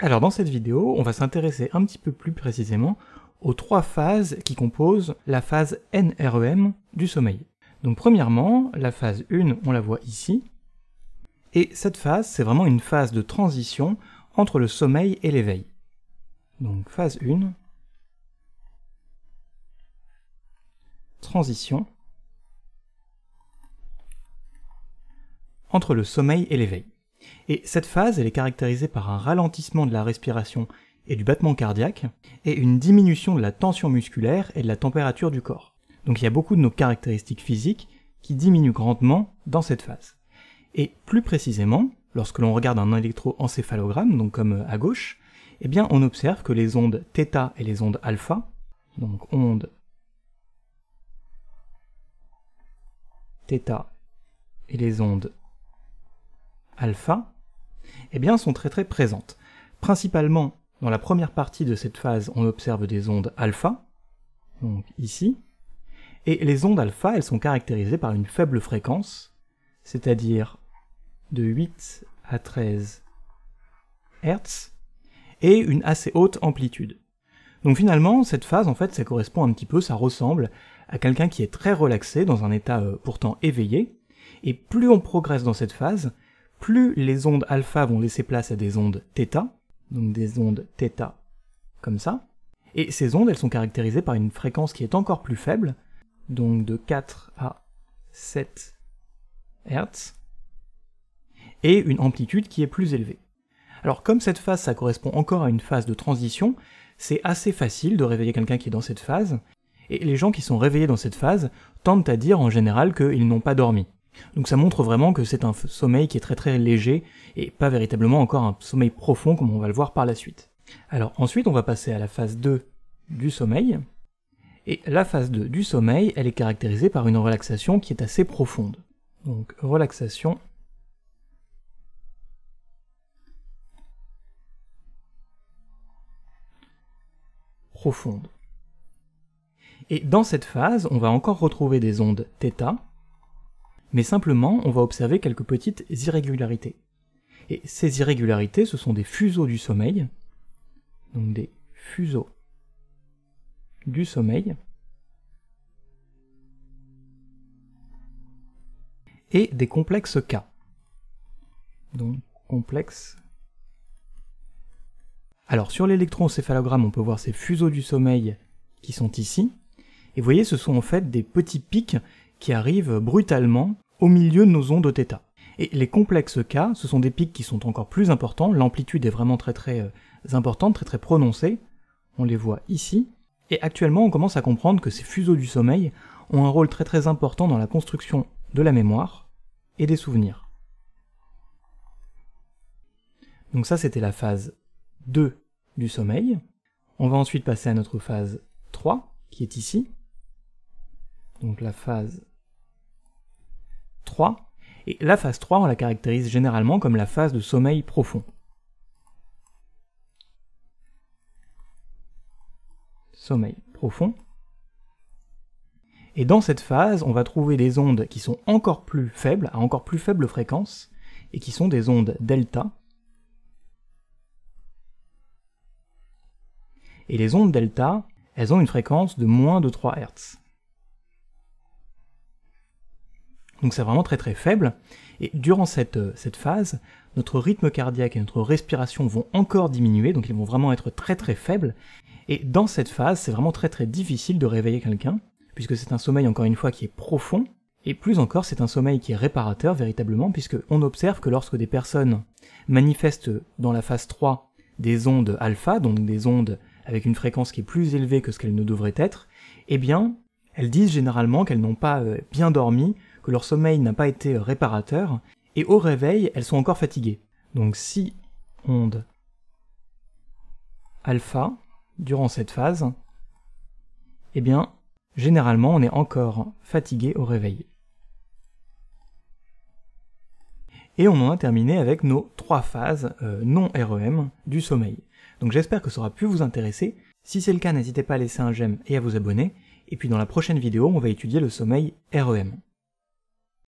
Alors dans cette vidéo, on va s'intéresser un petit peu plus précisément aux trois phases qui composent la phase NREM du sommeil. Donc premièrement, la phase 1, on la voit ici, et cette phase, c'est vraiment une phase de transition entre le sommeil et l'éveil. Donc phase 1, transition entre le sommeil et l'éveil. Et cette phase, elle est caractérisée par un ralentissement de la respiration et du battement cardiaque, et une diminution de la tension musculaire et de la température du corps. Donc il y a beaucoup de nos caractéristiques physiques qui diminuent grandement dans cette phase. Et plus précisément, lorsque l'on regarde un électroencéphalogramme, donc comme euh, à gauche, eh bien on observe que les ondes θ et les ondes alpha, donc ondes θ et les ondes alpha, eh bien, sont très très présentes. Principalement, dans la première partie de cette phase, on observe des ondes alpha, donc ici, et les ondes alpha, elles sont caractérisées par une faible fréquence, c'est-à-dire de 8 à 13 Hertz, et une assez haute amplitude. Donc finalement, cette phase, en fait, ça correspond un petit peu, ça ressemble à quelqu'un qui est très relaxé, dans un état euh, pourtant éveillé, et plus on progresse dans cette phase, plus les ondes alpha vont laisser place à des ondes θ, donc des ondes θ comme ça, et ces ondes, elles sont caractérisées par une fréquence qui est encore plus faible, donc de 4 à 7 Hz, et une amplitude qui est plus élevée. Alors comme cette phase, ça correspond encore à une phase de transition, c'est assez facile de réveiller quelqu'un qui est dans cette phase, et les gens qui sont réveillés dans cette phase tendent à dire en général qu'ils n'ont pas dormi. Donc ça montre vraiment que c'est un sommeil qui est très très léger et pas véritablement encore un sommeil profond comme on va le voir par la suite. Alors ensuite on va passer à la phase 2 du sommeil. Et la phase 2 du sommeil, elle est caractérisée par une relaxation qui est assez profonde. Donc relaxation profonde. Et dans cette phase, on va encore retrouver des ondes θ, mais simplement on va observer quelques petites irrégularités. Et ces irrégularités, ce sont des fuseaux du sommeil, donc des fuseaux du sommeil, et des complexes K. Donc complexes. Alors sur l'électroencéphalogramme, on peut voir ces fuseaux du sommeil qui sont ici. Et vous voyez, ce sont en fait des petits pics qui arrivent brutalement au milieu de nos ondes θ. Et les complexes cas, ce sont des pics qui sont encore plus importants, l'amplitude est vraiment très très euh, importante, très très prononcée, on les voit ici, et actuellement on commence à comprendre que ces fuseaux du sommeil ont un rôle très très important dans la construction de la mémoire et des souvenirs. Donc ça c'était la phase 2 du sommeil. On va ensuite passer à notre phase 3, qui est ici. Donc la phase 3, et la phase 3, on la caractérise généralement comme la phase de sommeil profond. Sommeil profond. Et dans cette phase, on va trouver des ondes qui sont encore plus faibles, à encore plus faible fréquence, et qui sont des ondes delta. Et les ondes delta, elles ont une fréquence de moins de 3 Hz. Donc c'est vraiment très très faible. Et durant euh, cette, phase, notre rythme cardiaque et notre respiration vont encore diminuer, donc ils vont vraiment être très très faibles. Et dans cette phase, c'est vraiment très très difficile de réveiller quelqu'un, puisque c'est un sommeil encore une fois qui est profond, et plus encore c'est un sommeil qui est réparateur véritablement, puisque on observe que lorsque des personnes manifestent dans la phase 3 des ondes alpha, donc des ondes avec une fréquence qui est plus élevée que ce qu'elles ne devraient être, eh bien, elles disent généralement qu'elles n'ont pas euh, bien dormi leur sommeil n'a pas été réparateur, et au réveil, elles sont encore fatiguées. Donc si onde alpha durant cette phase, et eh bien, généralement, on est encore fatigué au réveil. Et on en a terminé avec nos trois phases euh, non REM du sommeil. Donc j'espère que ça aura pu vous intéresser. Si c'est le cas, n'hésitez pas à laisser un j'aime et à vous abonner. Et puis dans la prochaine vidéo, on va étudier le sommeil REM.